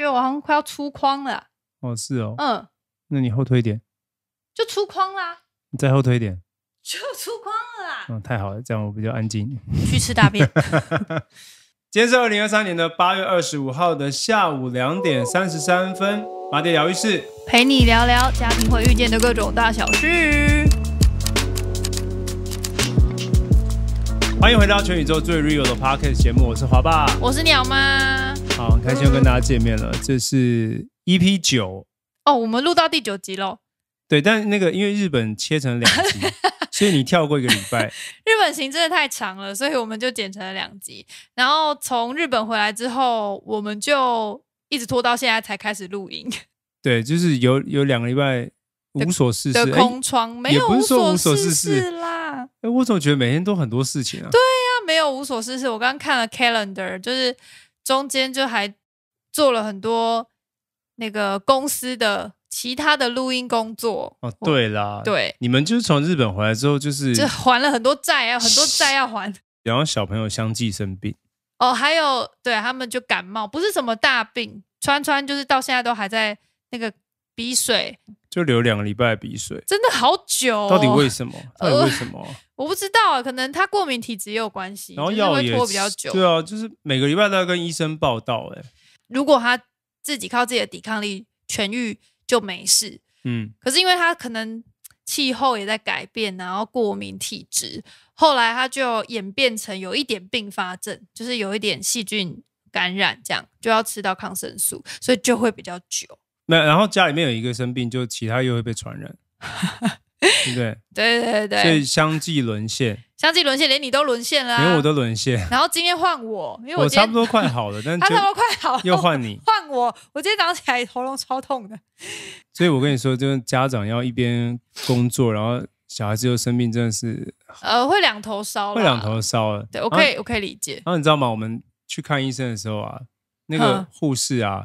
觉得我好像快要出框了。哦，是哦。嗯，那你后退一点，就出框啦。你再后退一点，就出框了啊。太好了，这样我比较安静。去吃大便。今天是二零二三年的八月二十五号的下午两点三十三分，马爹疗愈室陪你聊聊家庭会遇见的各种大小事。欢迎回到全宇宙最 real 的 podcast 节目，我是华爸，我是鸟妈，好开心又跟大家见面了。这是 EP 九哦，我们录到第九集喽。对，但那个因为日本切成两集，所以你跳过一个礼拜。日本行真的太长了，所以我们就剪成了两集。然后从日本回来之后，我们就一直拖到现在才开始录音。对，就是有有两个礼拜。无所事事的空窗没有无所事事啦！哎，我怎么觉得每天都很多事情啊？对呀，没有无所事事。我刚刚看了 calendar，就是中间就还做了很多那个公司的其他的录音工作。哦，对啦，对，你们就是从日本回来之后，就是就还了很多债啊，很多债要还。然后小朋友相继生病哦，还有对他们就感冒，不是什么大病。川川就是到现在都还在那个。鼻水就留两个礼拜鼻水，真的好久。到底为什么？到底为什么？我不知道啊，可能他过敏体质也有关系，然后药也会拖比较久。对啊，就是每个礼拜都要跟医生报道。哎，如果他自己靠自己的抵抗力痊愈就没事，嗯。可是因为他可能气候也在改变，然后过敏体质，后来他就演变成有一点并发症，就是有一点细菌感染，这样就要吃到抗生素，所以就会比较久。没有，然后家里面有一个生病，就其他又会被传染，对不对？对对对对所以相继沦陷，相继沦陷，连你都沦陷了，连我都沦陷。然后今天换我，因为我差不多快好了，但他差不多快好了，又换你，换我，我今天早上起来喉咙超痛的。所以我跟你说，就是家长要一边工作，然后小孩子又生病，真的是呃，会两头烧，会两头烧。对，我可以，我可以理解。然后你知道吗？我们去看医生的时候啊，那个护士啊。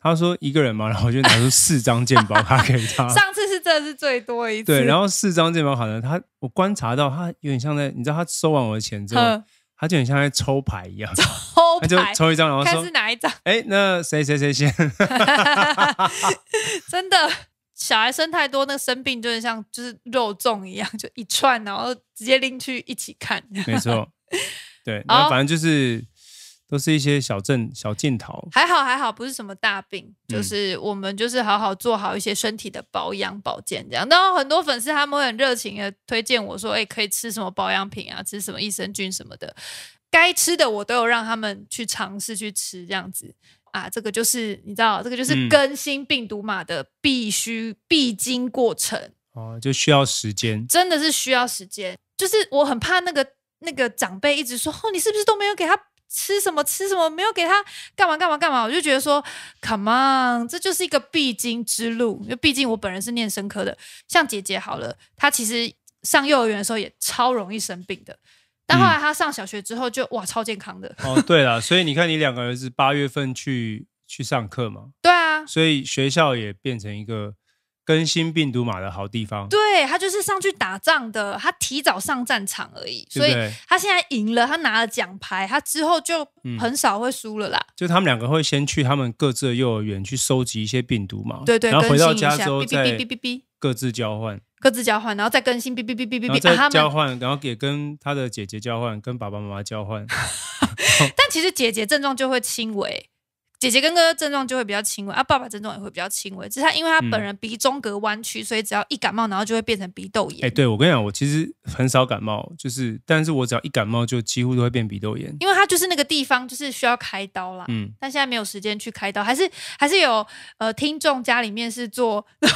他说一个人嘛，然后我就拿出四张健保 卡给他。上次是这是最多一次。对，然后四张健保卡呢，他我观察到他有点像在，你知道他收完我的钱之后，他就很像在抽牌一样，抽牌抽一张，然后说哪一张？哎，那谁谁谁先？真的小孩生太多，那生病就是像就是肉粽一样，就一串，然后直接拎去一起看。没错，对，后反正就是。都是一些小镇小镜头，还好还好，不是什么大病，就是我们就是好好做好一些身体的保养保健这样。然后很多粉丝他们很热情的推荐我说，哎，可以吃什么保养品啊，吃什么益生菌什么的，该吃的我都有让他们去尝试去吃这样子啊。这个就是你知道，这个就是更新病毒码的必须必经过程哦，就需要时间，真的是需要时间。就是我很怕那个那个长辈一直说，哦，你是不是都没有给他。吃什么吃什么没有给他干嘛干嘛干嘛我就觉得说，Come on，这就是一个必经之路，因为毕竟我本人是念生科的。像姐姐好了，她其实上幼儿园的时候也超容易生病的，但后来她上小学之后就哇超健康的。哦，对了，所以你看你两个儿子八月份去去上课嘛？对啊，所以学校也变成一个。更新病毒码的好地方，对他就是上去打仗的，他提早上战场而已，所以他现在赢了，他拿了奖牌，他之后就很少会输了啦。就他们两个会先去他们各自的幼儿园去收集一些病毒嘛，对对，然后回到之后再各自交换，各自交换，然后再更新，哔哔哔哔哔哔，交换，然后也跟他的姐姐交换，跟爸爸妈妈交换，但其实姐姐症状就会轻微。姐姐跟哥哥症状就会比较轻微啊，爸爸症状也会比较轻微。只是他因为他本人鼻中隔弯曲，所以只要一感冒，然后就会变成鼻窦炎。哎，对我跟你讲，我其实很少感冒，就是，但是我只要一感冒，就几乎都会变鼻窦炎。因为他就是那个地方就是需要开刀啦。嗯，但现在没有时间去开刀，还是还是有呃听众家里面是做。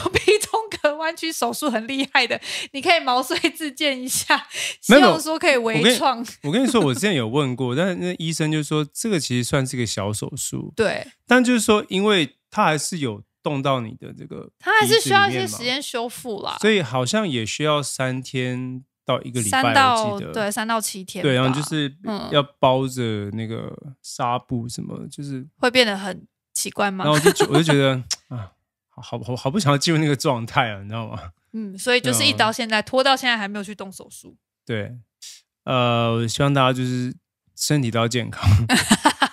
风格弯曲手术很厉害的，你可以毛遂自荐一下。没有说可以微创。我跟你说，我之前有问过，但那医生就说这个其实算是个小手术，对。但就是说，因为它还是有动到你的这个，它还是需要一些时间修复啦。所以好像也需要三天到一个礼拜，三到对，三到七天。对，然后就是要包着那个纱布什么，就是会变得很奇怪吗？然后我就我就觉得啊。好好好，不想要进入那个状态啊，你知道吗？嗯，所以就是一到现在拖到现在还没有去动手术。对，呃，希望大家就是身体都要健康。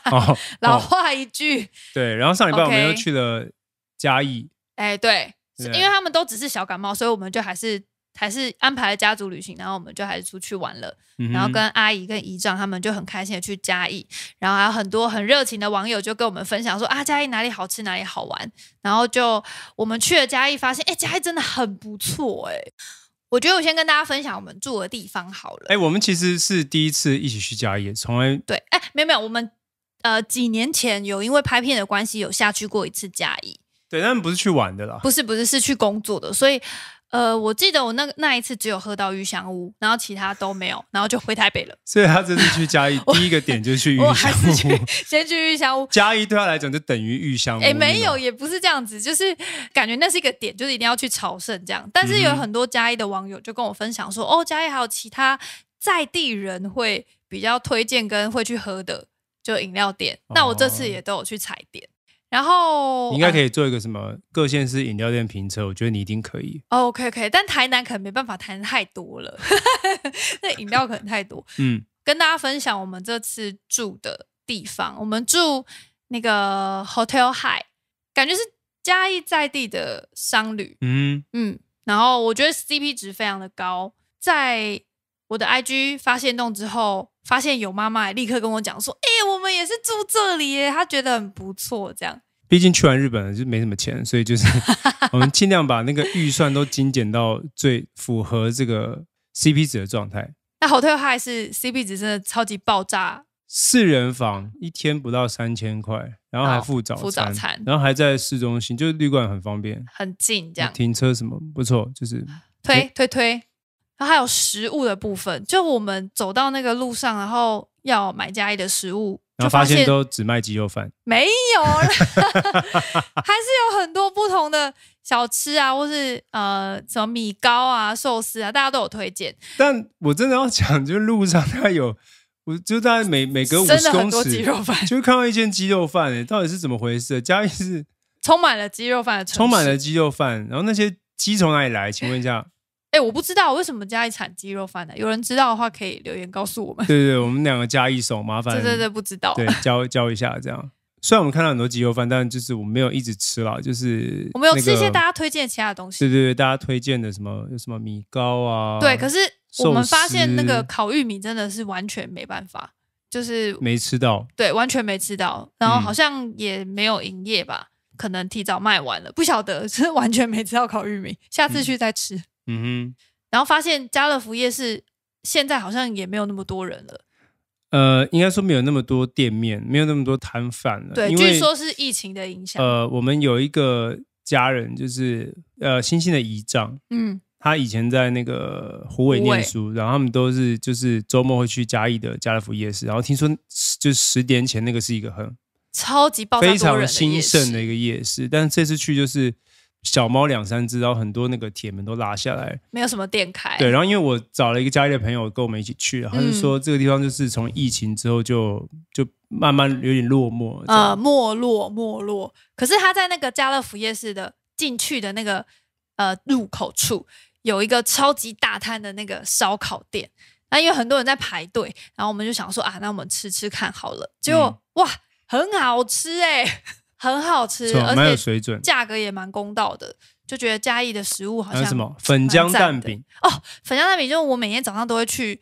老话一句，对。然后上礼拜我们又去了嘉义。哎，对，因为他们都只是小感冒，所以我们就还是。还是安排了家族旅行，然后我们就还是出去玩了。然后跟阿姨、跟姨丈他们就很开心的去嘉义，然后还有很多很热情的网友就跟我们分享说啊，嘉义哪里好吃，哪里好玩。然后就我们去了嘉义，发现哎，嘉义真的很不错哎。我觉得我先跟大家分享我们住的地方好了。哎，我们其实是第一次一起去嘉义，从来对哎，没有没有，我们呃几年前有因为拍片的关系有下去过一次嘉义，对，但不是去玩的啦，不是不是是去工作的，所以。呃，我记得我那个那一次只有喝到玉香屋，然后其他都没有，然后就回台北了。所以他这次去嘉义，第一个点就是去玉香屋，先去玉香屋。嘉义对他来讲就等于玉香屋。哎，没有，也不是这样子，就是感觉那是一个点，就是一定要去朝圣这样。但是有很多嘉义的网友就跟我分享说，哦，嘉义还有其他在地人会比较推荐跟会去喝的，就饮料店。那我这次也都有去踩点。然后你应该可以做一个什么各县市饮料店评测，我觉得你一定可以。OK，OK，但台南可能没办法谈太多了，那饮料可能太多。嗯，跟大家分享我们这次住的地方，我们住那个 Hotel High，感觉是嘉义在地的商旅。嗯嗯，然后我觉得 CP 值非常的高，在我的 IG 发现动之后。发现有妈妈也立刻跟我讲说：“哎，我们也是住这里耶，她觉得很不错。”这样，毕竟去完日本就没什么钱，所以就是 我们尽量把那个预算都精简到最符合这个 CP 值的状态。那好推还是 CP 值真的超级爆炸？四人房一天不到三千块，然后还附早餐，然后还在市中心，就旅馆很方便，很近，这样停车什么不错，就是推推推。然后还有食物的部分，就我们走到那个路上，然后要买嘉里的食物，然后发现都只卖鸡肉饭，没有，还是有很多不同的小吃啊，或是呃什么米糕啊、寿司啊，大家都有推荐。但我真的要讲，就是路上它有，我就在每每隔五十公里就看到一件鸡肉饭，哎，到底是怎么回事？嘉义是充满了鸡肉饭的，充满了鸡肉饭。然后那些鸡从哪里来？请问一下。哎，我不知道为什么加一铲鸡肉饭呢？有人知道的话，可以留言告诉我们。对对，我们两个加一手，麻烦。对对对，不知道。对，教教一下这样。虽然我们看到很多鸡肉饭，但就是我们没有一直吃了，就是我们有吃一些大家推荐其他的东西。对对对，大家推荐的什么有什么米糕啊？对，可是我们发现那个烤玉米真的是完全没办法，就是没吃到，对，完全没吃到。然后好像也没有营业吧，可能提早卖完了，不晓得，是 完全没吃到烤玉米，下次去再吃。嗯哼，然后发现家乐福夜市现在好像也没有那么多人了。呃，应该说没有那么多店面，没有那么多摊贩了。对，据说是疫情的影响。呃，我们有一个家人，就是呃，星星的姨丈，嗯，他以前在那个湖尾念书，然后他们都是就是周末会去嘉义的家乐福夜市。然后听说就十年前那个是一个很超级爆、非常兴盛的一个夜市，但是这次去就是。小猫两三只，然后很多那个铁门都拉下来，没有什么店开。对，然后因为我找了一个家里的朋友跟我们一起去，他就说这个地方就是从疫情之后就就慢慢有点落寞。呃，没落，没落。可是他在那个家乐福夜市的进去的那个呃入口处有一个超级大摊的那个烧烤店，那因为很多人在排队，然后我们就想说啊，那我们吃吃看好了。结果哇，很好吃哎！很好吃，而且价格也蛮公道的，就觉得嘉义的食物好像什么粉浆蛋饼哦，粉浆蛋饼就是我每天早上都会去，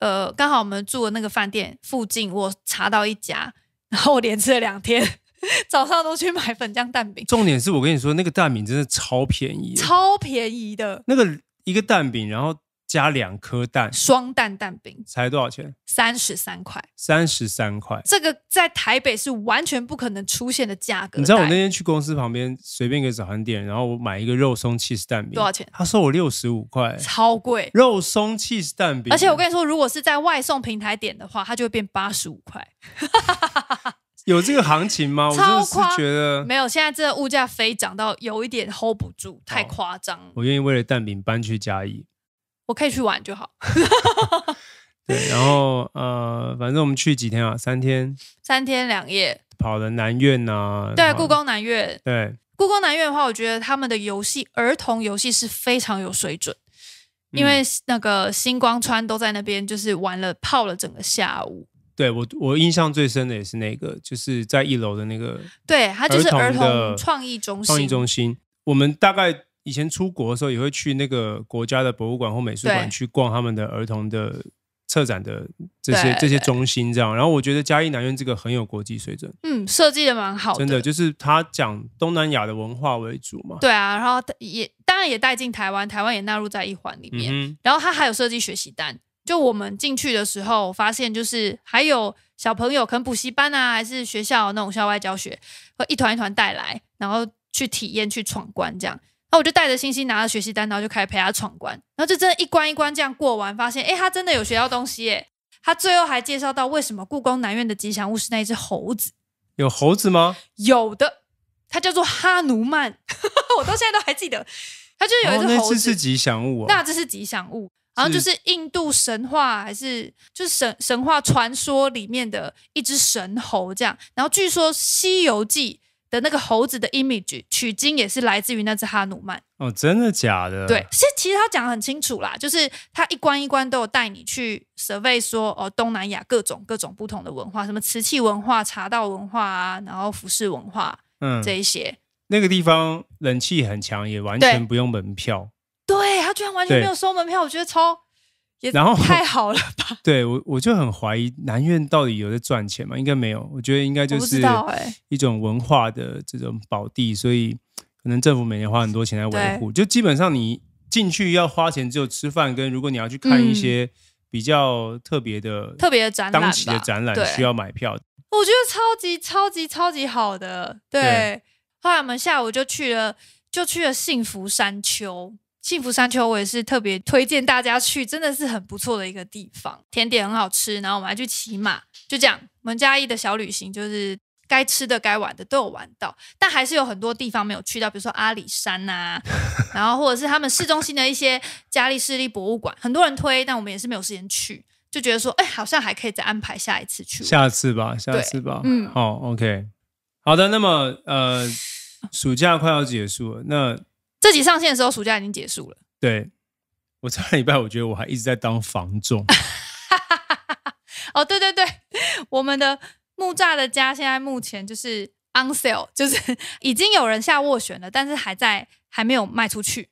呃，刚好我们住的那个饭店附近，我查到一家，然后我连吃了两天，早上都去买粉浆蛋饼。重点是我跟你说，那个蛋饼真的超便宜，超便宜的那个一个蛋饼，然后。加两颗蛋，双蛋蛋饼才多少钱？三十三块。三十三块，这个在台北是完全不可能出现的价格。你知道我那天去公司旁边随便一个早餐店，然后我买一个肉松 cheese 蛋饼多少钱？他收我六十五块，超贵。肉松 cheese 蛋饼，而且我跟你说，如果是在外送平台点的话，它就会变八十五块。有这个行情吗？的是觉得没有。现在这个物价飞涨到有一点 hold 不住，太夸张。我愿意为了蛋饼搬去嘉义。我可以去玩就好。对，然后呃，反正我们去几天啊？三天？三天两夜？跑了南苑呐？对，故宫南苑。对，故宫南苑的话，我觉得他们的游戏，儿童游戏是非常有水准，因为那个星光川都在那边，就是玩了泡了整个下午。对我，我印象最深的也是那个，就是在一楼的那个，对它就是儿童创意中心。创意中心，我们大概。以前出国的时候也会去那个国家的博物馆或美术馆去逛他们的儿童的策展的这些这些中心这样，然后我觉得嘉义南苑这个很有国际水准，嗯，设计的蛮好，真的就是他讲东南亚的文化为主嘛，对啊，然后也当然也带进台湾，台湾也纳入在一环里面，嗯，然后他还有设计学习单，就我们进去的时候发现就是还有小朋友可能补习班啊，还是学校那种校外教学，会一团一团带来，然后去体验去闯关这样。后我就带着欣欣，拿着学习单，然后就开始陪他闯关。然后就真的一关一关这样过完，发现哎，他真的有学到东西。耶！他最后还介绍到为什么故宫南院的吉祥物是那一只猴子？有猴子吗？有的，它叫做哈努曼，我到现在都还记得。它就是有一只猴子是吉祥物，那这是吉祥物，然像就是印度神话还是就是神神话传说里面的一只神猴这样。然后据说《西游记》。的那个猴子的 image 取经也是来自于那只哈努曼哦，真的假的？对，其实其实他讲的很清楚啦，就是他一关一关都有带你去 survey，说哦东南亚各种各种不同的文化，什么瓷器文化、茶道文化啊，然后服饰文化，嗯，这一些。那个地方人气很强，也完全不用门票。对，他居然完全没有收门票，我觉得超。然后太好了吧？对我，我就很怀疑南苑到底有在赚钱吗？应该没有，我觉得应该就是一种文化的这种宝地，所以可能政府每年花很多钱来维护。就基本上你进去要花钱，只有吃饭跟如果你要去看一些比较特别的、特别的展览、当期的展览需要买票。我觉得超级超级超级好的。对，后来我们下午就去了，就去了幸福山丘。幸福山丘，我也是特别推荐大家去，真的是很不错的一个地方，甜点很好吃。然后我们还去骑马，就这样，我们家艺的小旅行就是该吃的、该玩的都有玩到，但还是有很多地方没有去到，比如说阿里山呐，然后或者是他们市中心的一些嘉义市立博物馆，很多人推，但我们也是没有时间去，就觉得说，哎，好像还可以再安排下一次去，下次吧，下次吧，嗯，好，OK，好的，那么呃，暑假快要结束了，那。自己上线的时候，暑假已经结束了。对，我上礼拜我觉得我还一直在当房仲。哦，对对对，我们的木栅的家现在目前就是 o n s a l e 就是已经有人下斡旋了，但是还在还没有卖出去。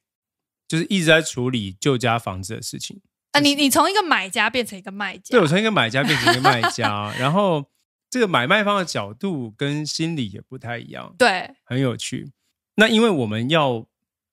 就是一直在处理旧家房子的事情啊！你你从一个买家变成一个卖家，对我从一个买家变成一个卖家，然后这个买卖方的角度跟心理也不太一样，对，很有趣。那因为我们要。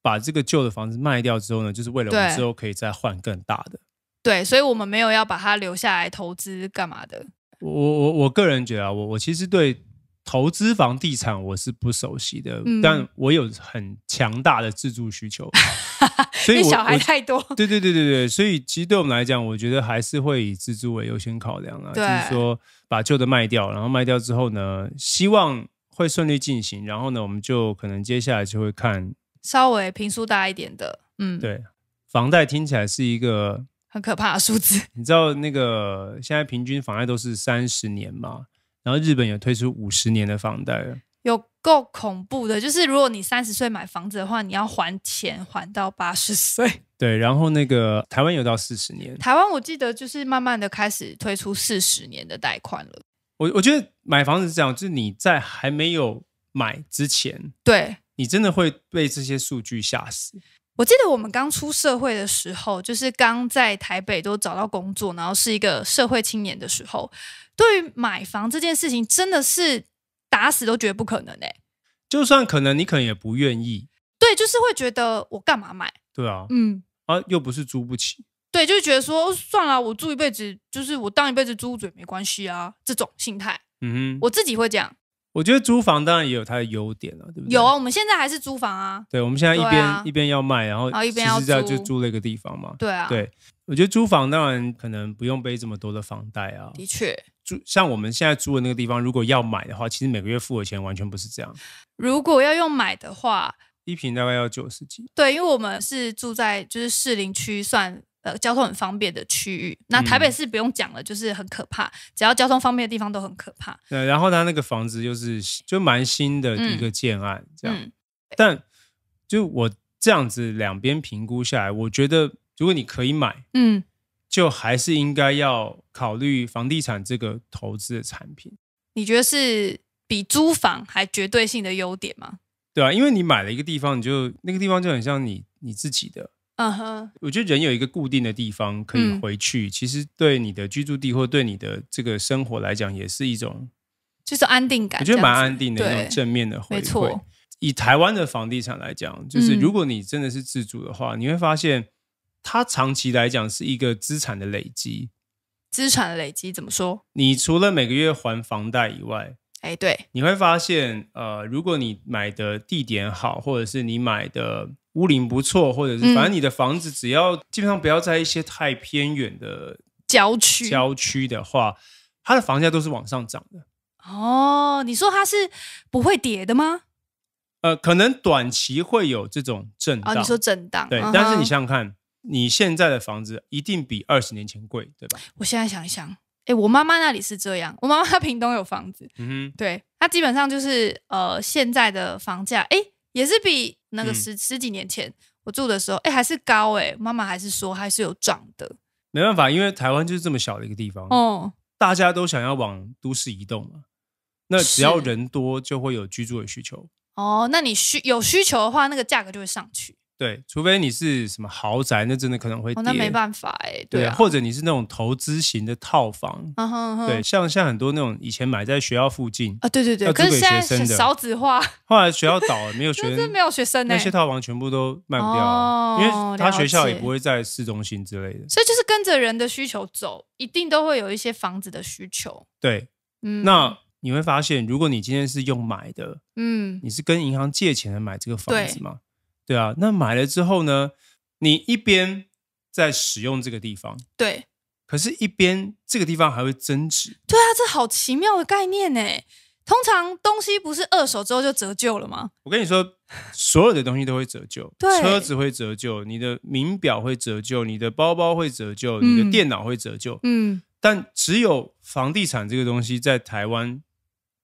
把这个旧的房子卖掉之后呢，就是为了我们之后可以再换更大的。对，所以，我们没有要把它留下来投资干嘛的。我我我个人觉得，啊，我我其实对投资房地产我是不熟悉的，但我有很强大的自住需求，所以小孩太多。对对对对对，所以其实对我们来讲，我觉得还是会以自住为优先考量啊，就是说把旧的卖掉，然后卖掉之后呢，希望会顺利进行，然后呢，我们就可能接下来就会看。稍微平数大一点的，嗯，对，房贷听起来是一个很可怕的数字。你知道那个现在平均房贷都是三十年嘛？然后日本有推出五十年的房贷了，有够恐怖的。就是如果你三十岁买房子的话，你要还钱还到八十岁。对，然后那个台湾有到四十年，台湾我记得就是慢慢的开始推出四十年的贷款了。我我觉得买房子是这样，就是你在还没有买之前，对。你真的会被这些数据吓死！我记得我们刚出社会的时候，就是刚在台北都找到工作，然后是一个社会青年的时候，对于买房这件事情，真的是打死都觉得不可能哎。就算可能，你可能也不愿意。对，就是会觉得我干嘛买？对啊，嗯啊，又不是租不起。对，就是觉得说算了，我住一辈子，就是我当一辈子猪嘴没关系啊，这种心态。嗯哼，我自己会这样。我觉得租房当然也有它的优点了，对不对？有啊，我们现在还是租房啊。对，我们现在一边一边要卖，然后一边要就租了一个地方嘛。对啊，对，我觉得租房当然可能不用背这么多的房贷啊。的确，租像我们现在租的那个地方，如果要买的话，其实每个月付的钱完全不是这样。如果要用买的话，一平大概要九十几。对，因为我们是住在就是市林区算。呃，交通很方便的区域，那台北市不用讲了，就是很可怕。只要交通方便的地方都很可怕。对，然后他那个房子就是就蛮新的一个建案这样，但就我这样子两边评估下来，我觉得如果你可以买，嗯，就还是应该要考虑房地产这个投资的产品。你觉得是比租房还绝对性的优点吗？对啊，因为你买了一个地方，你就那个地方就很像你你自己的。嗯哼，我觉得人有一个固定的地方可以回去，其实对你的居住地或对你的这个生活来讲，也是一种就是安定感。我觉得蛮安定的，那种正面的回馈。以台湾的房地产来讲，就是如果你真的是自住的话，你会发现它长期来讲是一个资产的累积。资产累积怎么说？你除了每个月还房贷以外，哎，对，你会发现，呃，如果你买的地点好，或者是你买的。屋龄不错，或者是反正你的房子，只要基本上不要在一些太偏远的郊区，郊区的话，它的房价都是往上涨的。哦，你说它是不会跌的吗？呃，可能短期会有这种震荡。哦，你说震荡？对。但是你想想看，你现在的房子一定比二十年前贵，对吧？我现在想一想，哎，我妈妈那里是这样，我妈妈她屏东有房子，嗯哼，对，她基本上就是呃，现在的房价，哎，也是比。那个十十几年前我住的时候，哎，还是高哎，妈妈还是说还是有涨的。没办法，因为台湾就是这么小的一个地方，哦，大家都想要往都市移动嘛，那只要人多就会有居住的需求。哦，那你需有需求的话，那个价格就会上去。对，除非你是什么豪宅，那真的可能会跌，那没办法哎。对，或者你是那种投资型的套房，对，像像很多那种以前买在学校附近啊，对对对，可是给学生的，少子化，后来学校倒了，没有 学生，没有学生，那些套房全部都卖不掉，因为他学校也不会在市中心之类的，所以就是跟着人的需求走，一定都会有一些房子的需求。对，嗯，那你会发现，如果你今天是用买的，嗯，你是跟银行借钱来买这个房子吗？对啊，那买了之后呢？你一边在使用这个地方，对，可是，一边这个地方还会增值。对啊，这好奇妙的概念呢。通常东西不是二手之后就折旧了吗？我跟你说，所有的东西都会折旧，车子会折旧，你的名表会折旧，你的包包会折旧，你的电脑会折旧，嗯。但只有房地产这个东西在台湾，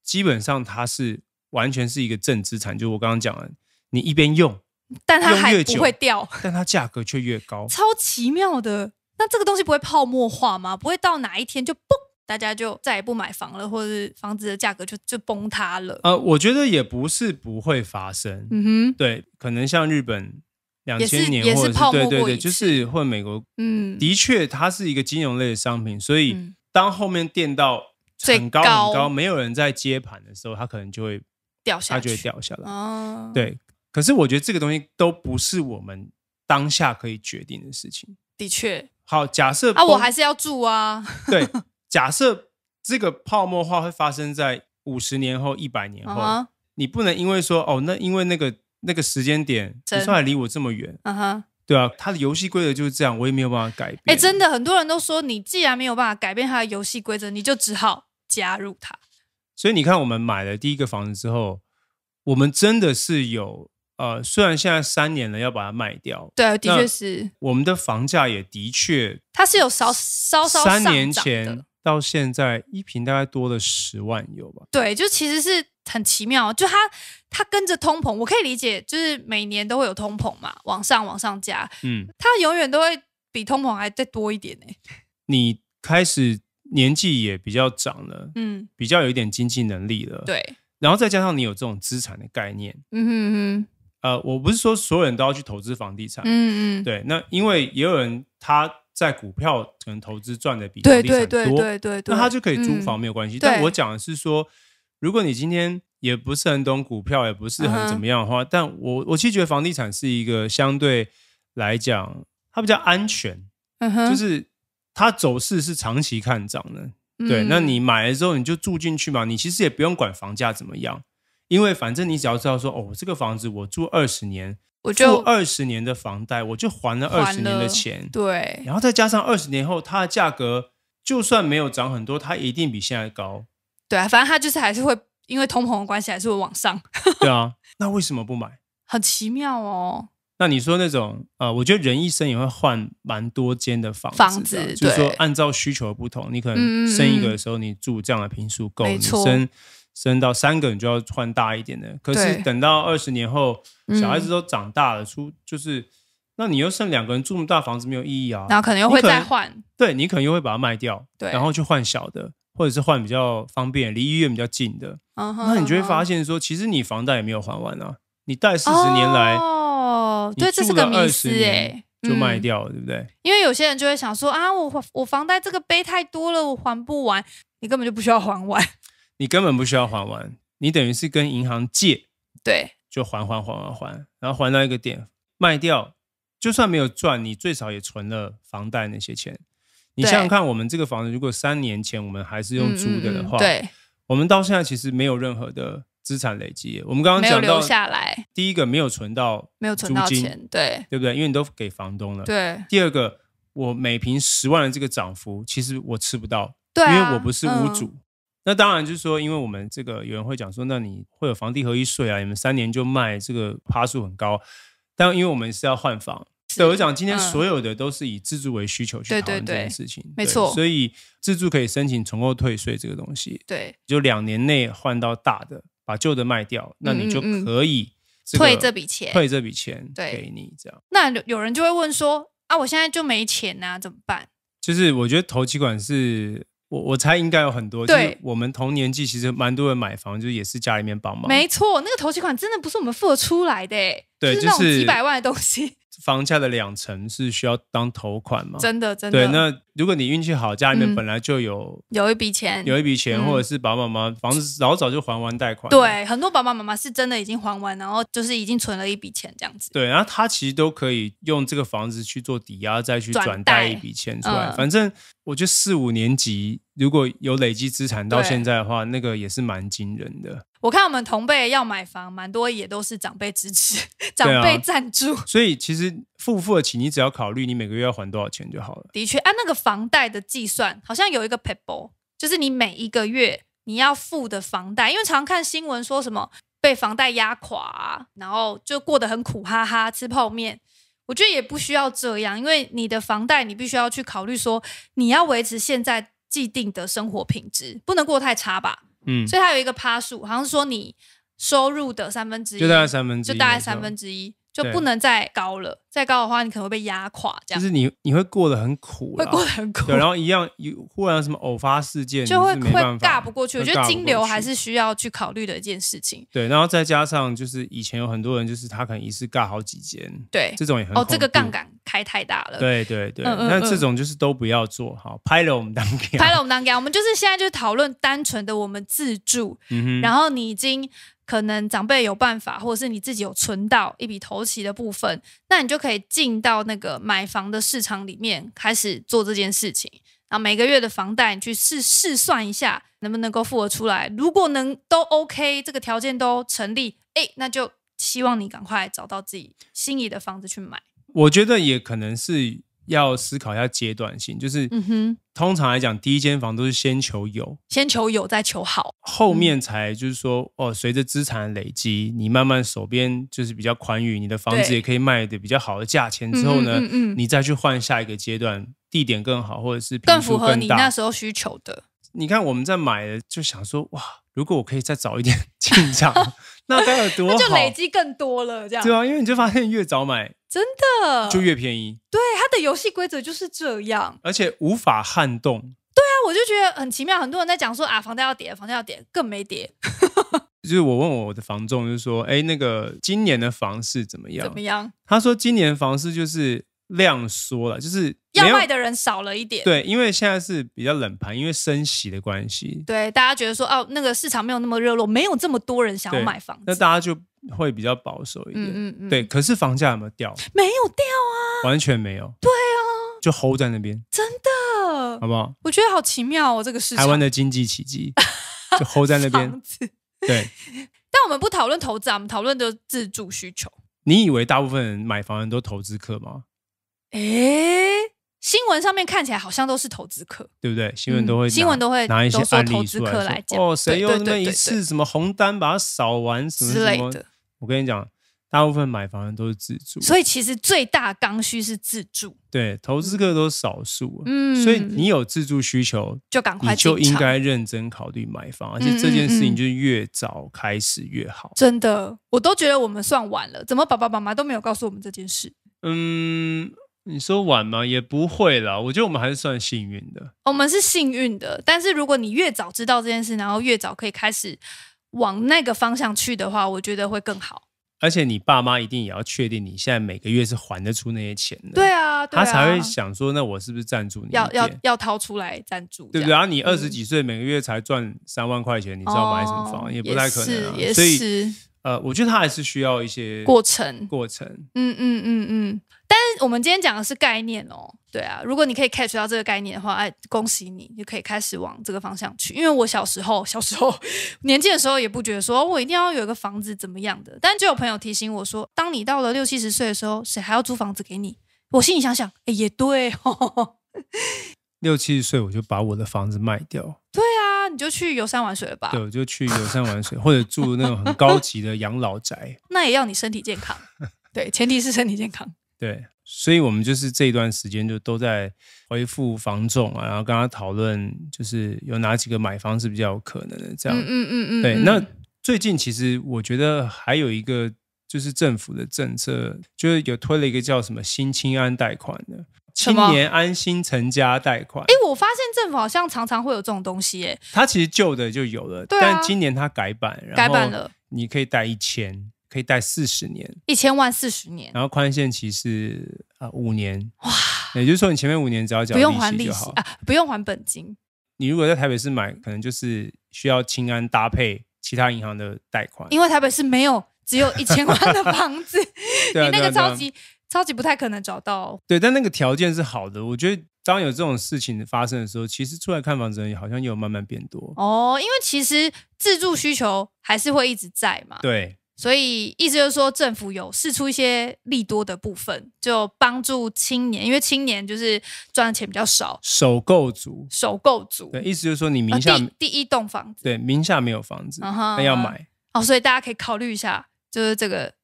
基本上它是完全是一个正资产，就我刚刚讲的，你一边用。但它还不会掉，但它价格却越高，超奇妙的。那这个东西不会泡沫化吗？不会到哪一天就嘣，大家就再也不买房了，或者是房子的价格就就崩塌了？呃，我觉得也不是不会发生。嗯哼，对，可能像日本两千年或者对对对，就是或美国，嗯，的确它是一个金融类的商品，所以当后面垫到很高很高，没有人在接盘的时候，它可能就会掉下去，掉下来。哦，对。可是我觉得这个东西都不是我们当下可以决定的事情。的确，好，假设啊，我还是要住啊。对，假设这个泡沫化会发生在五十年后、一百年后，你不能因为说哦，那因为那个那个时间点，算离我这么远。嗯哼，对啊，它的游戏规则就是这样，我也没有办法改。变。哎，真的，很多人都说，你既然没有办法改变它的游戏规则，你就只好加入它。所以你看，我们买了第一个房子之后，我们真的是有。呃，虽然现在三年了，要把它卖掉。对，的确是。我们的房价也的确，它是有稍稍稍三年前到现在一平大概多了十万有吧？对，就其实是很奇妙，就它它跟着通膨，我可以理解，就是每年都会有通膨嘛，往上往上加，嗯，它永远都会比通膨还再多一点呢。你开始年纪也比较长了，嗯，比较有一点经济能力了，对，然后再加上你有这种资产的概念，嗯哼哼。呃，我不是说所有人都要去投资房地产，嗯嗯，对，那因为也有人他在股票可能投资赚的比房地产多，对对对，那他就可以租房没有关系。但我讲的是说，如果你今天也不是很懂股票，也不是很怎么样的话，但我我其实觉得房地产是一个相对来讲它比较安全，就是它走势是长期看涨的，对，那你买了之后你就住进去嘛，你其实也不用管房价怎么样。因为反正你只要知道说哦，这个房子我住二十年，我就二十年的房贷，我就还了二十年的钱，对。然后再加上二十年后它的价格，就算没有涨很多，它一定比现在高。对啊，反正它就是还是会因为通膨的关系还是会往上。对啊，那为什么不买？很奇妙哦。那你说那种啊，我觉得人一生也会换蛮多间的房子，房子，就是说按照需求不同，你可能生一个的时候你住这样的平数够，你生生到三个人就要换大一点的，可是等到二十年后，小孩子都长大了，出就是，那你又剩两个人住那么大房子没有意义啊。然后可能又会再换，对你可能又会把它卖掉，对，然后去换小的，或者是换比较方便、离医院比较近的。嗯那你就会发现说，其实你房贷也没有还完啊，你贷四十年来哦，对，这是个迷失哎，就卖掉了，对不对？因为有些人就会想说啊，我我房贷这个背太多了，我还不完，你根本就不需要还完。你根本不需要还完，你等于是跟银行借，对，就还还还还还，然后还到一个点卖掉，就算没有赚，你最少也存了房贷那些钱。你想想看，我们这个房子如果三年前我们还是用租的的话，对，我们到现在其实没有任何的资产累积。我们刚刚讲到，第一个没有存到，没有存到钱，对，对不对？因为你都给房东了。对。第二个，我每平十万的这个涨幅，其实我吃不到，对，因为我不是屋主。那当然就是说，因为我们这个有人会讲说，那你会有房地合一税啊？你们三年就卖，这个趴数很高。但因为我们是要换房，对我讲，今天所有的都是以自住为需求去讨论这件事情，没错。所以自住可以申请重购退税这个东西，对，就两年内换到大的，把旧的卖掉，那你就可以退这笔钱，退这笔钱给你这样。那有有人就会问说，啊，我现在就没钱啊，怎么办？就是我觉得投机管是。我我猜应该有很多，就是我们同年纪其实蛮多人买房，就是也是家里面帮忙，没错，那个头期款真的不是我们付得出来的，对，就是几百万的东西。房价的两成是需要当头款吗？真的，真的。对，那如果你运气好，家里面本来就有有一笔钱，有一笔钱，或者是爸爸妈妈房子老早就还完贷款。对，很多爸爸妈妈是真的已经还完，然后就是已经存了一笔钱这样子。对，然后他其实都可以用这个房子去做抵押，再去转贷一笔钱出来。反正我觉得四五年级如果有累积资产到现在的话，那个也是蛮惊人的。我看我们同辈要买房，蛮多也都是长辈支持、长辈赞助。所以其实付不付得起，你只要考虑你每个月要还多少钱就好了。的确，啊，那个房贷的计算好像有一个 l e 就是你每一个月你要付的房贷，因为常看新闻说什么被房贷压垮，然后就过得很苦哈哈，吃泡面。我觉得也不需要这样，因为你的房贷你必须要去考虑，说你要维持现在既定的生活品质，不能过太差吧。嗯，所以它有一个趴数，好像是说你收入的三分之一，就大概三分之一，就大概三分之一。就不能再高了，再高的话你可能会被压垮，这样就是你你会过得很苦，会过得很苦。对，然后一样有忽然什么偶发事件，就会会尬不过去。我觉得金流还是需要去考虑的一件事情。对，然后再加上就是以前有很多人就是他可能一次尬好几间，对，这种也很哦，这个杠杆开太大了。对对对，那这种就是都不要做好，拍了我们当拍了我们当给。我们就是现在就讨论单纯的我们自住，然后你已经。可能长辈有办法，或者是你自己有存到一笔投期的部分，那你就可以进到那个买房的市场里面，开始做这件事情。然后每个月的房贷，你去试试算一下，能不能够复得出来。如果能都 OK，这个条件都成立，哎，那就希望你赶快找到自己心仪的房子去买。我觉得也可能是。要思考一下阶段性，就是，通常来讲，第一间房都是先求有，先求有再求好，后面才就是说，哦，随着资产累积，你慢慢手边就是比较宽裕，你的房子也可以卖的比较好的价钱之后呢，嗯嗯，你再去换下一个阶段，地点更好，或者是更符合你那时候需求的。你看我们在买的就想说，哇，如果我可以再早一点进场，那有多好，就累积更多了，这样对啊，因为你就发现越早买。真的就越便宜，对，它的游戏规则就是这样，而且无法撼动。对啊，我就觉得很奇妙，很多人在讲说啊，房价要跌，房价要跌，更没跌。就是我问我的房仲，就是说，哎，那个今年的房市怎么样？怎么样？他说今年房市就是量缩了，就是要卖的人少了一点。对，因为现在是比较冷盘，因为升息的关系。对，大家觉得说哦，那个市场没有那么热络，没有这么多人想要买房。那大家就。会比较保守一点，嗯嗯嗯，对。可是房价有没有掉？没有掉啊，完全没有。对啊，就 hold 在那边，真的，好不好？我觉得好奇妙哦，这个是台湾的经济奇迹，就 hold 在那边。对，但我们不讨论投资，我们讨论的自住需求。你以为大部分人买房人都投资客吗？哎，新闻上面看起来好像都是投资客，对不对？新闻都会新闻都会拿一些投资客来讲哦，谁用那一次什么红单把它扫完什么之类的。我跟你讲，大部分买房人都是自住，所以其实最大刚需是自住。对，投资客都少数。嗯，所以你有自住需求，就赶快就应该认真考虑买房，而且这件事情就越早开始越好。真的，我都觉得我们算晚了，怎么爸爸妈妈都没有告诉我们这件事？嗯，你说晚吗？也不会啦，我觉得我们还是算幸运的。我们是幸运的，但是如果你越早知道这件事，然后越早可以开始。往那个方向去的话，我觉得会更好。而且你爸妈一定也要确定你现在每个月是还得出那些钱的。对啊，他才会想说，那我是不是赞助你？要要要掏出来赞助。对不对？然后你二十几岁，每个月才赚三万块钱，你知道买什么房也不太可能，所以。呃，我觉得它还是需要一些过程，过程，嗯嗯嗯嗯。但是我们今天讲的是概念哦，对啊，如果你可以 catch 到这个概念的话，哎，恭喜你，你可以开始往这个方向去。因为我小时候，小时候 年纪的时候也不觉得说我一定要有一个房子怎么样的，但就有朋友提醒我说，当你到了六七十岁的时候，谁还要租房子给你？我心里想想，哎，也对哦，六七十岁我就把我的房子卖掉。对。你就去游山玩水了吧？对，我就去游山玩水，或者住那种很高级的养老宅。那也要你身体健康，对，前提是身体健康。对，所以我们就是这一段时间就都在恢复房仲啊，然后跟他讨论，就是有哪几个买方是比较有可能的。这样，嗯嗯嗯，对。那最近其实我觉得还有一个，就是政府的政策，就是有推了一个叫什么新青安贷款的。青年安心成家贷款。哎，我发现政府好像常常会有这种东西，哎。它其实旧的就有了，但今年它改版，改版了。你可以贷一千，可以贷四十年，一千万四十年。然后宽限期是啊五年。哇！也就是说，你前面五年只要缴不用还利息啊，不用还本金。你如果在台北市买，可能就是需要清安搭配其他银行的贷款，因为台北市没有只有一千万的房子，你那个超级。超级不太可能找到，对，但那个条件是好的。我觉得当有这种事情发生的时候，其实出来看房子的人好像也有慢慢变多哦，因为其实自住需求还是会一直在嘛。对，所以意思就是说，政府有试出一些利多的部分，就帮助青年，因为青年就是赚的钱比较少，首购族，首购族。对，意思就是说，你名下第一栋房子，对，名下没有房子，那要买。哦，所以大家可以考虑一下，就是这个。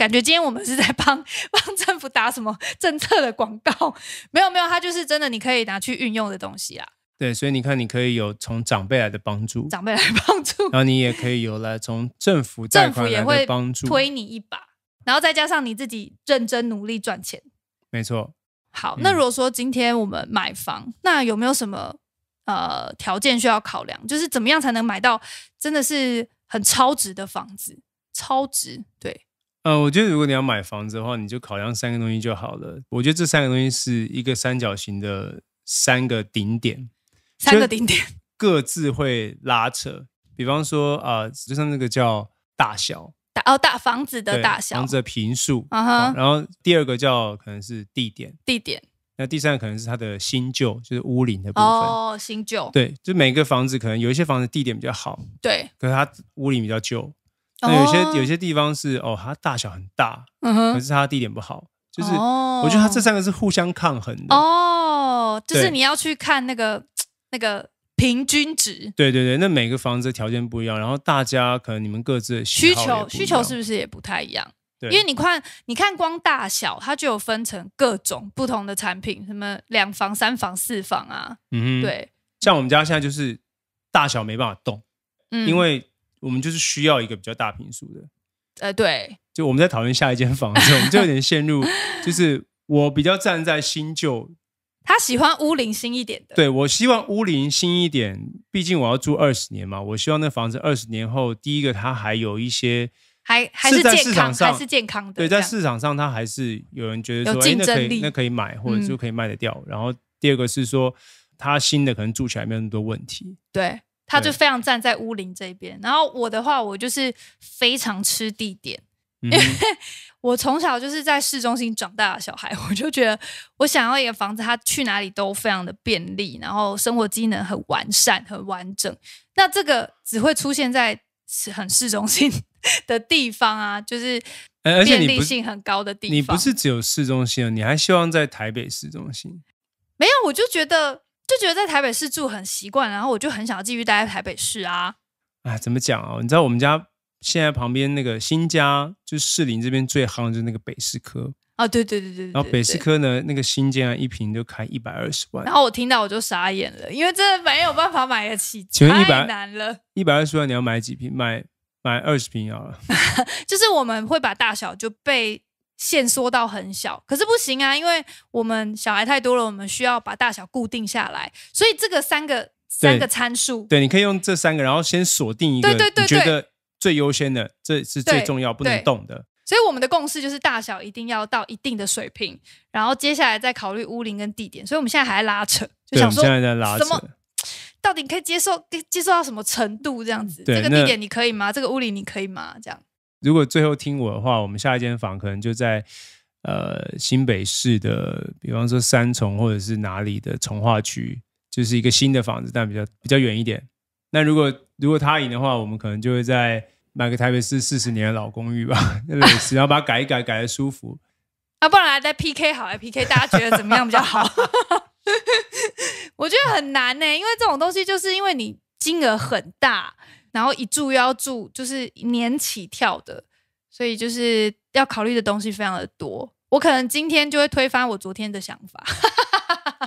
感觉今天我们是在帮 帮政府打什么政策的广告？没有没有，它就是真的，你可以拿去运用的东西啊。对，所以你看，你可以有从长辈来的帮助，长辈来帮助，然后你也可以有来从政府政府也会帮助推你一把，然后再加上你自己认真努力赚钱，没错。好，那如果说今天我们买房，那有没有什么呃条件需要考量？就是怎么样才能买到真的是很超值的房子？超值，对。嗯，我觉得如果你要买房子的话，你就考量三个东西就好了。我觉得这三个东西是一个三角形的三个顶点，三个顶点 各自会拉扯。比方说，啊，就像那个叫大小，大哦，大房子的大小，房子的平数啊。然后第二个叫可能是地点，地点。那第三个可能是它的新旧，就是屋龄的部分。哦，新旧，对，就每个房子可能有一些房子地点比较好，对，可是它屋龄比较旧。那有些有些地方是哦，它大小很大，可是它地点不好。就是我觉得它这三个是互相抗衡的。哦，就是你要去看那个那个平均值。对对对，那每个房子条件不一样，然后大家可能你们各自的需求需求是不是也不太一样？对，因为你看你看光大小，它就有分成各种不同的产品，什么两房、三房、四房啊。嗯哼，对。像我们家现在就是大小没办法动，因为。我们就是需要一个比较大平数的，呃，对，就我们在讨论下一间房子，我们就有点陷入，就是我比较站在新旧。他喜欢屋龄新一点的。对，我希望屋龄新一点，毕竟我要住二十年嘛。我希望那房子二十年后，第一个它还有一些，还还是在市场上还是健康的。对，在市场上，它还是有人觉得说，哎，那可以，那可以买，或者就可以卖得掉。然后第二个是说，它新的可能住起来没有那么多问题。对。他就非常站在乌林这边，然后我的话，我就是非常吃地点，因为 我从小就是在市中心长大的小孩，我就觉得我想要一个房子，它去哪里都非常的便利，然后生活机能很完善、很完整。那这个只会出现在很市中心的地方啊，就是便利性很高的地方。你不是只有市中心，你还希望在台北市中心？没有，我就觉得。就觉得在台北市住很习惯，然后我就很想要继续待在台北市啊！哎，怎么讲啊？你知道我们家现在旁边那个新家，就是士林这边最夯，就是那个北市科啊。对对对对。然后北市科呢，那个新建一平就开一百二十万。然后我听到我就傻眼了，因为真的没有办法买得起，太难了。一百二十万你要买几平？买买二十坪啊？就是我们会把大小就备。线缩到很小，可是不行啊，因为我们小孩太多了，我们需要把大小固定下来，所以这个三个三个参数，对，你可以用这三个，然后先锁定一个对，觉得最优先的，这是最重要不能动的。所以我们的共识就是大小一定要到一定的水平，然后接下来再考虑屋龄跟地点。所以我们现在还在拉扯，就想说什么到底可以接受，接受到什么程度这样子？这个地点你可以吗？这个屋龄你可以吗？这样。如果最后听我的话，我们下一间房可能就在呃新北市的，比方说三重或者是哪里的从化区，就是一个新的房子，但比较比较远一点。那如果如果他赢的话，我们可能就会在买个台北市四十年的老公寓吧，台不市，然后把它改一改，改的舒服。啊，不然来再 PK，好来 PK，大家觉得怎么样比较好？我觉得很难呢，因为这种东西就是因为你金额很大。然后一住又要住，就是年起跳的，所以就是要考虑的东西非常的多。我可能今天就会推翻我昨天的想法，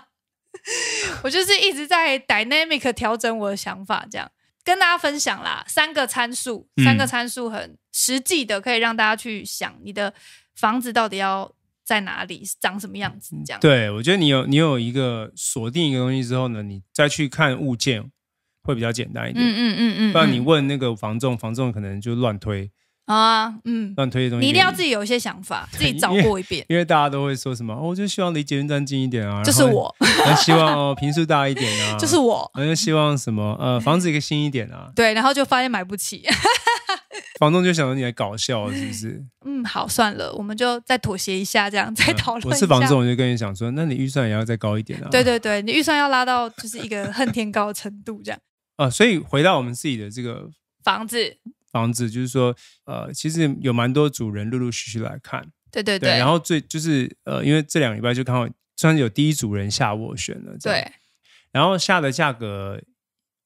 我就是一直在 dynamic 调整我的想法，这样跟大家分享啦。三个参数，三个参数很实际的，可以让大家去想你的房子到底要在哪里，长什么样子。这样，对我觉得你有你有一个锁定一个东西之后呢，你再去看物件。会比较简单一点，嗯嗯嗯嗯，不然你问那个房仲，房仲可能就乱推。啊，嗯，乱推东西，你一定要自己有一些想法，自己 找过一遍。因为大家都会说什么，我就希望离捷运站近一点啊。就是我。那希望哦平数大一点啊。就是我。就希望什么，呃，房子一个新一点啊。对，然后就发现买不起，房东就想着你来搞笑是不是？嗯，好，算了，我们就再妥协一下，这样再讨论一下。我是房东，我就跟你讲说，那你预算也要再高一点啊。对对对，你预算要拉到就是一个恨天高的程度这样。啊，所以回到我们自己的这个房子，房子就是说，呃，其实有蛮多主人陆陆续续来看，对对对，然后最就是呃，因为这两礼拜就刚好，算是有第一组人下斡旋了，对，然后下的价格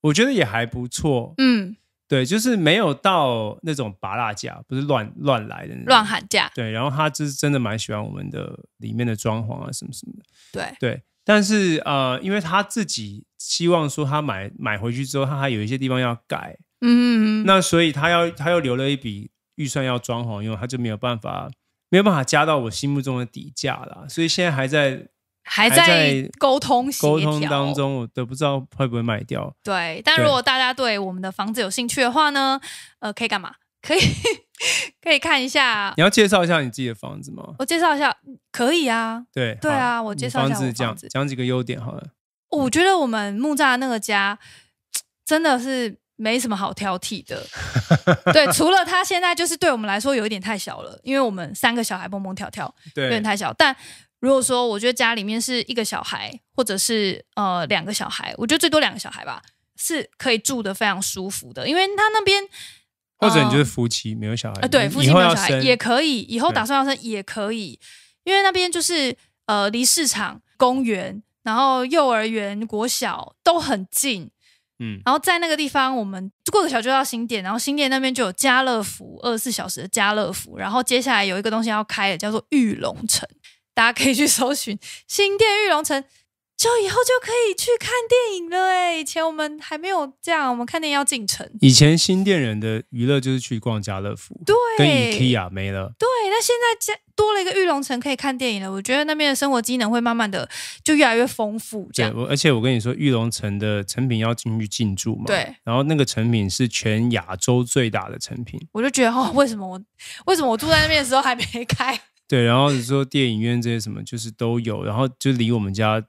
我觉得也还不错，嗯，对，就是没有到那种拔辣价，不是乱乱来的那种乱喊价，对，然后他就是真的蛮喜欢我们的里面的装潢啊，什么什么的，对对。但是呃，因为他自己希望说他买买回去之后，他还有一些地方要改，嗯，那所以他要他又留了一笔预算要装潢，因为他就没有办法没有办法加到我心目中的底价了，所以现在还在还在沟通沟通当中，我都不知道会不会卖掉。对，但如果大家对我们的房子有兴趣的话呢，呃，可以干嘛？可以。可以看一下，你要介绍一下你自己的房子吗？我介绍一下，可以啊。对，对啊，我介绍房子讲讲几个优点好了。我觉得我们木栅那个家真的是没什么好挑剔的，对，除了他现在就是对我们来说有一点太小了，因为我们三个小孩蹦蹦跳跳，对，有点太小。但如果说我觉得家里面是一个小孩，或者是呃两个小孩，我觉得最多两个小孩吧，是可以住的非常舒服的，因为他那边。或者你就是夫妻没有小孩，呃，对，夫妻没有小孩也可以，以后打算要生也可以，因为那边就是呃离市场、公园，然后幼儿园、国小都很近，嗯，然后在那个地方我们过个小就到新店，然后新店那边就有家乐福，二十四小时的家乐福，然后接下来有一个东西要开的叫做玉龙城，大家可以去搜寻 新店玉龙城。就以后就可以去看电影了哎！以前我们还没有这样，我们看电影要进城。以前新店人的娱乐就是去逛家乐福，对，跟 IKEA 没了。对，那现在加多了一个玉龙城，可以看电影了。我觉得那边的生活机能会慢慢的就越来越丰富。这样，而且我跟你说，玉龙城的成品要进去进驻嘛，对。然后那个成品是全亚洲最大的成品，我就觉得哦，为什么我为什么我住在那边的时候还没开？对，然后说电影院这些什么就是都有，然后就离我们家。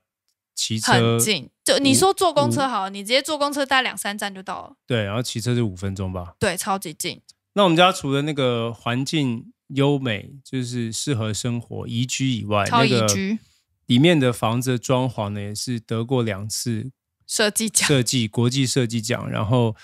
骑车很近，就你说坐公车好，你直接坐公车，带两三站就到了。对，然后骑车就五分钟吧。对，超级近。那我们家除了那个环境优美，就是适合生活宜居以外，超宜居。里面的房子装潢呢，也是得过两次设计奖，设计国际设计奖。然后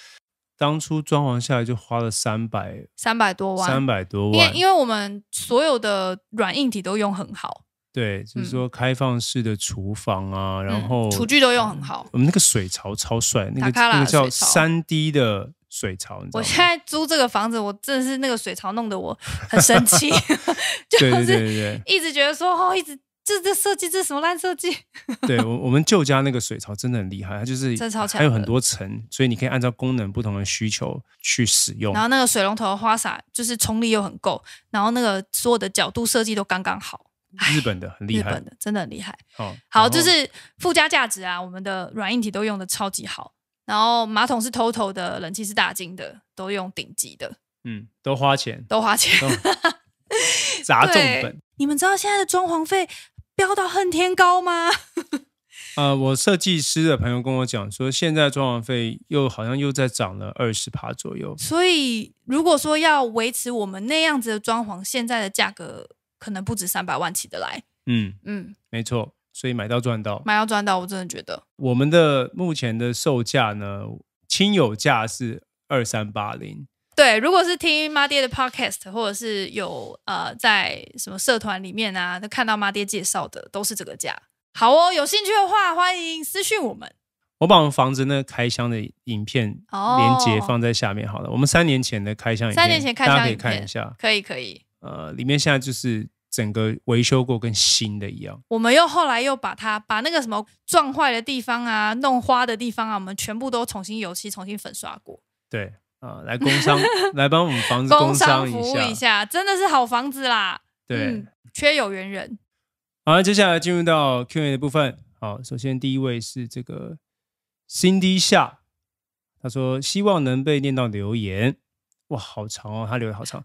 当初装潢下来就花了三百三百多万，三百多万，因为因为我们所有的软硬体都用很好。对，就是说开放式的厨房啊，然后厨具都用很好。我们那个水槽超帅，那个那个叫三 D 的水槽。我现在租这个房子，我真的是那个水槽弄得我很生气 就是一直觉得说哦，一直这这设计这什么烂设计？对我我们旧家那个水槽真的很厉害，它就是还有很多层，所以你可以按照功能不同的需求去使用。然后那个水龙头花洒就是冲力又很够，然后那个所有的角度设计都刚刚好。日本的很厉害，日本的真的很厉害。好，好，就是附加价值啊，我们的软硬体都用的超级好，然后马桶是偷偷的，冷气是大金的，都用顶级的。嗯，都花钱，都花钱，砸重本。你们知道现在的装潢费飙到恨天高吗？呃，我设计师的朋友跟我讲说，现在装潢费又好像又在涨了二十趴左右。所以如果说要维持我们那样子的装潢，现在的价格。可能不止三百万起得来，嗯嗯，没错，所以买到赚到，买到赚到，我真的觉得我们的目前的售价呢，亲友价是二三八零。对，如果是听妈爹的 podcast，或者是有呃在什么社团里面啊，那看到妈爹介绍的，都是这个价。好哦，有兴趣的话，欢迎私讯我们。我把我们房子那开箱的影片哦，连接放在下面好了。我们三年前的开箱，三年前大家可以看一下，可以可以。呃，里面现在就是。整个维修过跟新的一样，我们又后来又把它把那个什么撞坏的地方啊、弄花的地方啊，我们全部都重新油漆、重新粉刷过。对，啊，来工商来帮我们房子工商服务一下，真的是好房子啦。对，缺有缘人。好，接下来进入到 Q&A 的部分。好，首先第一位是这个 d 低下，他说希望能被念到留言。哇，好长哦，他留的好长。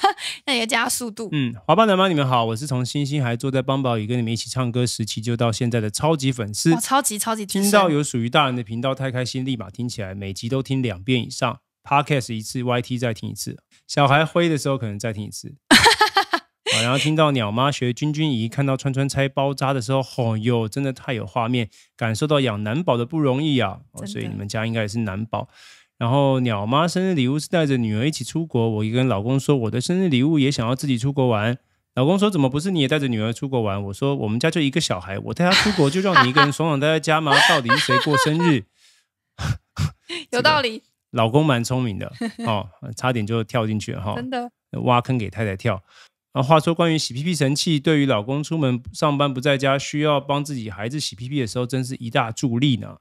那要加速度。嗯，华爸奶妈，你们好，我是从星星还坐在邦宝椅跟你们一起唱歌时期，就到现在的超级粉丝，超级超级。听到有属于大人的频道，太开心，立马听起来，每集都听两遍以上。Podcast 一次，YT 再听一次。小孩灰的时候，可能再听一次。然后听到鸟妈学君君姨，看到川川拆包扎的时候，吼哟，真的太有画面，感受到养男宝的不容易啊。所以你们家应该也是男宝。然后鸟妈生日礼物是带着女儿一起出国。我跟老公说，我的生日礼物也想要自己出国玩。老公说，怎么不是你也带着女儿出国玩？我说，我们家就一个小孩，我带她出国就让你一个人爽爽待在家吗？到底是谁过生日？有道理。老公蛮聪明的哦，差点就跳进去了哈。真的，挖坑给太太跳。啊，话说关于洗屁屁神器，对于老公出门上班不在家，需要帮自己孩子洗屁屁的时候，真是一大助力呢。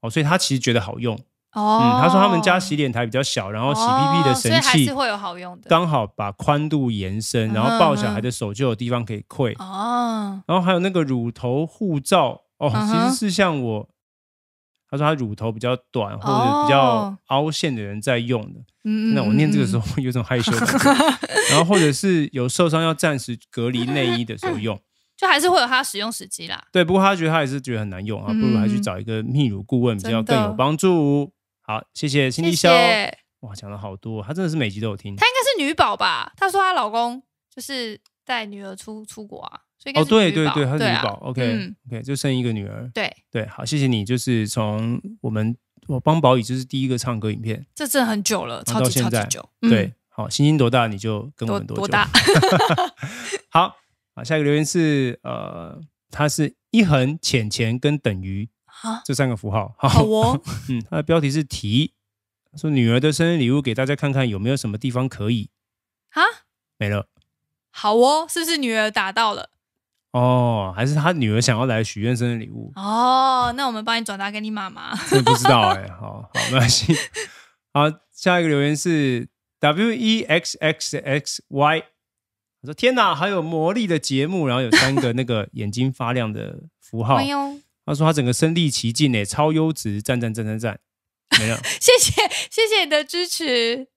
哦，所以他其实觉得好用。嗯，他说他们家洗脸台比较小，然后洗屁屁的神器，还是会有好用的。刚好把宽度延伸，然后抱小孩的手就有地方可以跪。哦，然后还有那个乳头护罩哦，其实是像我，他说他乳头比较短或者比较凹陷的人在用的。嗯，那我念这个时候有种害羞。然后或者是有受伤要暂时隔离内衣的时候用，就还是会有它使用时机啦。对，不过他觉得他也是觉得很难用啊，不如还去找一个泌乳顾问比较更有帮助。好，谢谢新力萧哇，讲了好多，他真的是每集都有听。她应该是女宝吧？她说她老公就是带女儿出出国啊，所以哦，对对对，她是女宝。OK OK，就生一个女儿。对对，好，谢谢你。就是从我们我帮宝宇就是第一个唱歌影片，这真的很久了，超级超级久。对，好，星星多大你就跟我们多大。好好，下一个留言是呃，它是一横浅浅跟等于。这三个符号，好哦，嗯，它的标题是“题”，说女儿的生日礼物给大家看看有没有什么地方可以啊，没了，好哦，是不是女儿打到了？哦，还是他女儿想要来许愿生日礼物？哦，那我们帮你转达给你妈妈，真不知道哎，好好没关系。好，下一个留言是 w e x x x y，说：“天哪，好有魔力的节目，然后有三个那个眼睛发亮的符号。”他说他整个身历其境诶，超优质，赞赞赞赞赞，没了。谢谢谢谢你的支持。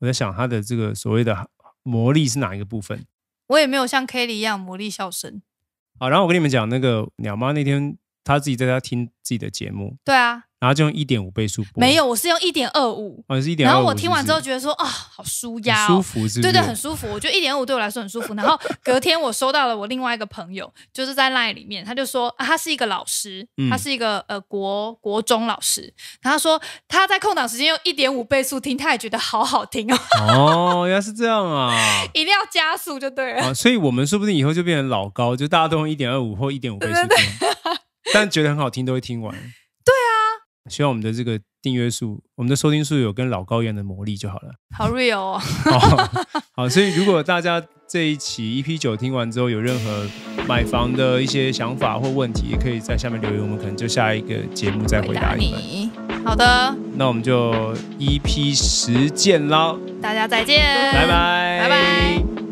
我在想他的这个所谓的魔力是哪一个部分？我也没有像 Kelly 一样魔力笑声。好，然后我跟你们讲那个鸟妈那天。他自己在家听自己的节目，对啊，然后就用一点五倍速，播。没有，我是用一点二五，哦，是一点。然后我听完之后觉得说啊，好舒压，舒服是，对对，很舒服。我觉得一点二五对我来说很舒服。然后 隔天我收到了我另外一个朋友，就是在 LINE 里面，他就说他是一个老师，他是一个呃国国中老师，然后说他在空档时间用一点五倍速听，他也觉得好好听哦。哦，原来是这样啊，一定要加速就对了。所以，我们说不定以后就变成老高，就大家都用一点二五或一点五倍速。但觉得很好听，都会听完。对啊，希望我们的这个订阅数，我们的收听数有跟老高一样的魔力就好了。好 real 哦！好，所以如果大家这一期 EP 九听完之后有任何买房的一些想法或问题，也可以在下面留言，我们可能就下一个节目再回答你们。好的，那我们就 EP 十见喽！大家再见，拜拜，拜拜。